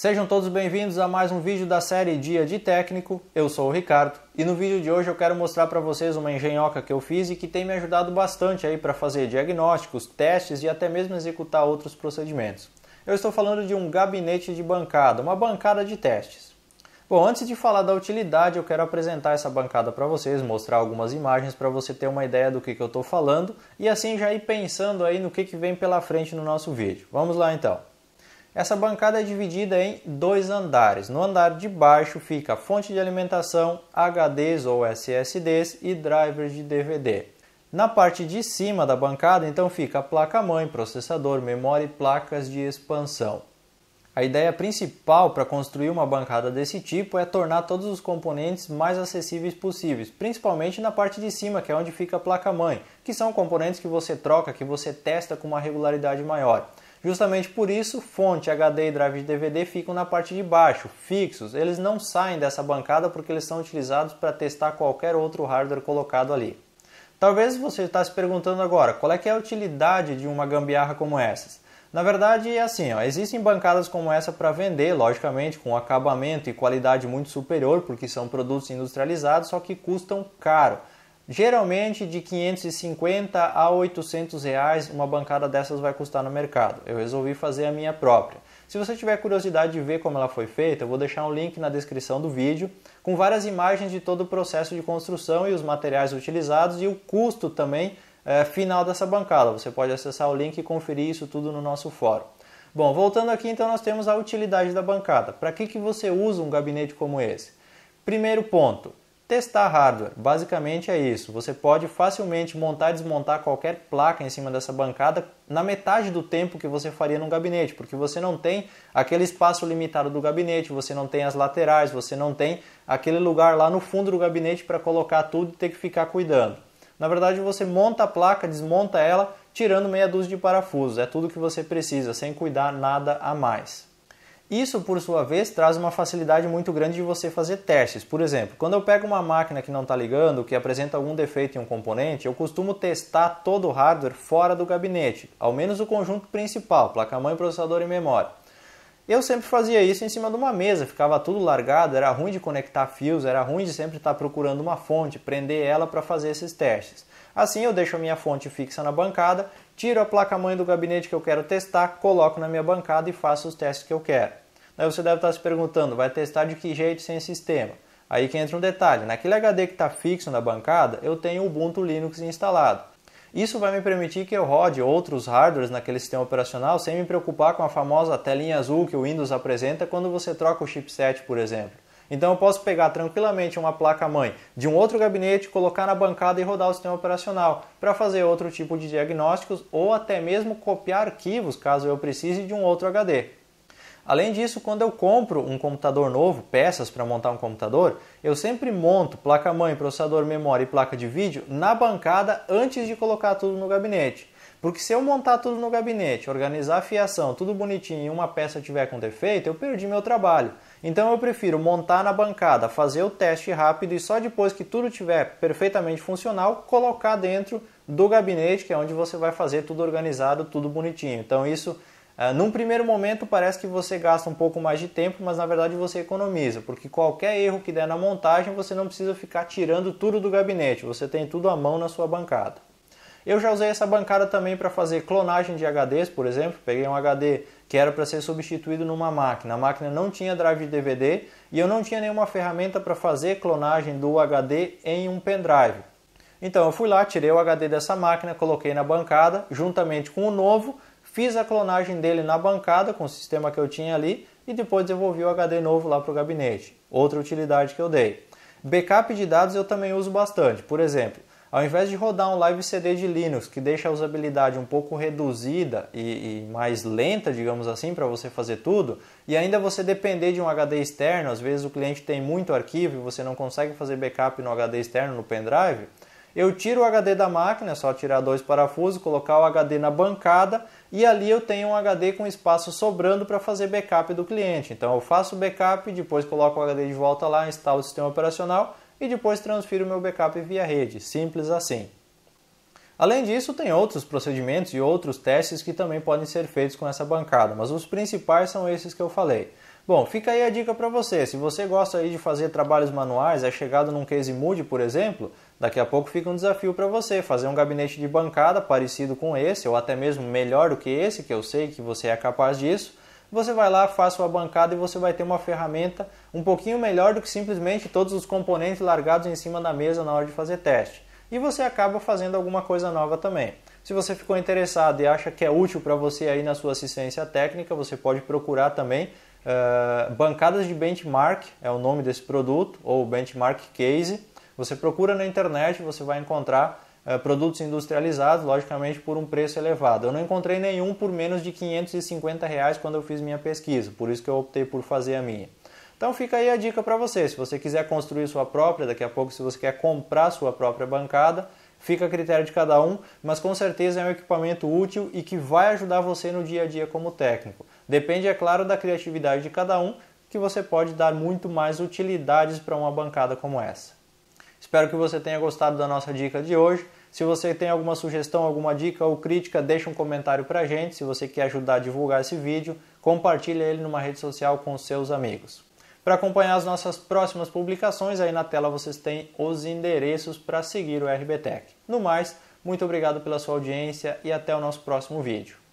Sejam todos bem-vindos a mais um vídeo da série Dia de Técnico. Eu sou o Ricardo e no vídeo de hoje eu quero mostrar para vocês uma engenhoca que eu fiz e que tem me ajudado bastante aí para fazer diagnósticos, testes e até mesmo executar outros procedimentos. Eu estou falando de um gabinete de bancada, uma bancada de testes. Bom, antes de falar da utilidade, eu quero apresentar essa bancada para vocês, mostrar algumas imagens para você ter uma ideia do que, que eu estou falando e assim já ir pensando aí no que, que vem pela frente no nosso vídeo. Vamos lá então. Essa bancada é dividida em dois andares. No andar de baixo fica a fonte de alimentação, HDs ou SSDs e drivers de DVD. Na parte de cima da bancada, então, fica a placa-mãe, processador, memória e placas de expansão. A ideia principal para construir uma bancada desse tipo é tornar todos os componentes mais acessíveis possíveis, principalmente na parte de cima, que é onde fica a placa-mãe, que são componentes que você troca, que você testa com uma regularidade maior. Justamente por isso, fonte, HD e drive de DVD ficam na parte de baixo, fixos. Eles não saem dessa bancada porque eles são utilizados para testar qualquer outro hardware colocado ali. Talvez você está se perguntando agora, qual é, é a utilidade de uma gambiarra como essas? Na verdade, é assim, ó, existem bancadas como essa para vender, logicamente, com acabamento e qualidade muito superior, porque são produtos industrializados, só que custam caro. Geralmente de 550 a 800 reais uma bancada dessas vai custar no mercado. Eu resolvi fazer a minha própria. Se você tiver curiosidade de ver como ela foi feita, eu vou deixar um link na descrição do vídeo com várias imagens de todo o processo de construção e os materiais utilizados e o custo também é, final dessa bancada. Você pode acessar o link e conferir isso tudo no nosso fórum. Bom, voltando aqui então nós temos a utilidade da bancada. Para que, que você usa um gabinete como esse? Primeiro ponto, testar hardware. Basicamente é isso. Você pode facilmente montar e desmontar qualquer placa em cima dessa bancada na metade do tempo que você faria num gabinete, porque você não tem aquele espaço limitado do gabinete, você não tem as laterais, você não tem aquele lugar lá no fundo do gabinete para colocar tudo e ter que ficar cuidando. Na verdade, você monta a placa, desmonta ela, tirando meia dúzia de parafusos. É tudo que você precisa, sem cuidar nada a mais. Isso, por sua vez, traz uma facilidade muito grande de você fazer testes. Por exemplo, quando eu pego uma máquina que não está ligando, que apresenta algum defeito em um componente, eu costumo testar todo o hardware fora do gabinete, ao menos o conjunto principal, placa-mãe, processador e memória. Eu sempre fazia isso em cima de uma mesa, ficava tudo largado, era ruim de conectar fios, era ruim de sempre estar tá procurando uma fonte, prender ela para fazer esses testes. Assim eu deixo a minha fonte fixa na bancada tiro a placa-mãe do gabinete que eu quero testar, coloco na minha bancada e faço os testes que eu quero. aí você deve estar se perguntando, vai testar de que jeito sem sistema? Aí que entra um detalhe, naquele HD que está fixo na bancada, eu tenho o Ubuntu Linux instalado. Isso vai me permitir que eu rode outros hardwares naquele sistema operacional sem me preocupar com a famosa telinha azul que o Windows apresenta quando você troca o chipset, por exemplo. Então eu posso pegar tranquilamente uma placa-mãe de um outro gabinete, colocar na bancada e rodar o sistema operacional para fazer outro tipo de diagnósticos ou até mesmo copiar arquivos caso eu precise de um outro HD. Além disso, quando eu compro um computador novo, peças para montar um computador, eu sempre monto placa-mãe, processador, memória e placa de vídeo na bancada antes de colocar tudo no gabinete. Porque se eu montar tudo no gabinete, organizar a fiação, tudo bonitinho e uma peça tiver com defeito, eu perdi meu trabalho. Então eu prefiro montar na bancada, fazer o teste rápido e só depois que tudo estiver perfeitamente funcional, colocar dentro do gabinete, que é onde você vai fazer tudo organizado, tudo bonitinho. Então isso Uh, num primeiro momento parece que você gasta um pouco mais de tempo, mas na verdade você economiza, porque qualquer erro que der na montagem você não precisa ficar tirando tudo do gabinete, você tem tudo à mão na sua bancada. Eu já usei essa bancada também para fazer clonagem de HDs, por exemplo. Peguei um HD que era para ser substituído numa máquina. A máquina não tinha drive de DVD e eu não tinha nenhuma ferramenta para fazer clonagem do HD em um pendrive. Então eu fui lá, tirei o HD dessa máquina, coloquei na bancada, juntamente com o novo, fiz a clonagem dele na bancada com o sistema que eu tinha ali e depois devolvi o HD novo lá para o gabinete. Outra utilidade que eu dei. Backup de dados eu também uso bastante. Por exemplo, ao invés de rodar um live CD de Linux, que deixa a usabilidade um pouco reduzida e, e mais lenta, digamos assim, para você fazer tudo, e ainda você depender de um HD externo, às vezes o cliente tem muito arquivo e você não consegue fazer backup no HD externo, no pendrive, eu tiro o HD da máquina, é só tirar dois parafusos, colocar o HD na bancada e ali eu tenho um HD com espaço sobrando para fazer backup do cliente. Então eu faço o backup, depois coloco o HD de volta lá, instalo o sistema operacional e depois transfiro meu backup via rede, simples assim. Além disso, tem outros procedimentos e outros testes que também podem ser feitos com essa bancada, mas os principais são esses que eu falei. Bom, fica aí a dica para você. Se você gosta aí de fazer trabalhos manuais, é chegado num case mood, por exemplo, daqui a pouco fica um desafio para você fazer um gabinete de bancada parecido com esse, ou até mesmo melhor do que esse, que eu sei que você é capaz disso você vai lá, faz sua bancada e você vai ter uma ferramenta um pouquinho melhor do que simplesmente todos os componentes largados em cima da mesa na hora de fazer teste. E você acaba fazendo alguma coisa nova também. Se você ficou interessado e acha que é útil para você aí na sua assistência técnica, você pode procurar também uh, bancadas de benchmark, é o nome desse produto, ou benchmark case. Você procura na internet, você vai encontrar eh, produtos industrializados, logicamente por um preço elevado. Eu não encontrei nenhum por menos de 550 reais quando eu fiz minha pesquisa, por isso que eu optei por fazer a minha. Então fica aí a dica para você, se você quiser construir sua própria, daqui a pouco se você quer comprar sua própria bancada, fica a critério de cada um, mas com certeza é um equipamento útil e que vai ajudar você no dia a dia como técnico. Depende, é claro, da criatividade de cada um, que você pode dar muito mais utilidades para uma bancada como essa. Espero que você tenha gostado da nossa dica de hoje. Se você tem alguma sugestão, alguma dica ou crítica, deixa um comentário para a gente. Se você quer ajudar a divulgar esse vídeo, compartilhe ele numa rede social com seus amigos. Para acompanhar as nossas próximas publicações, aí na tela vocês têm os endereços para seguir o RBTech. No mais, muito obrigado pela sua audiência e até o nosso próximo vídeo.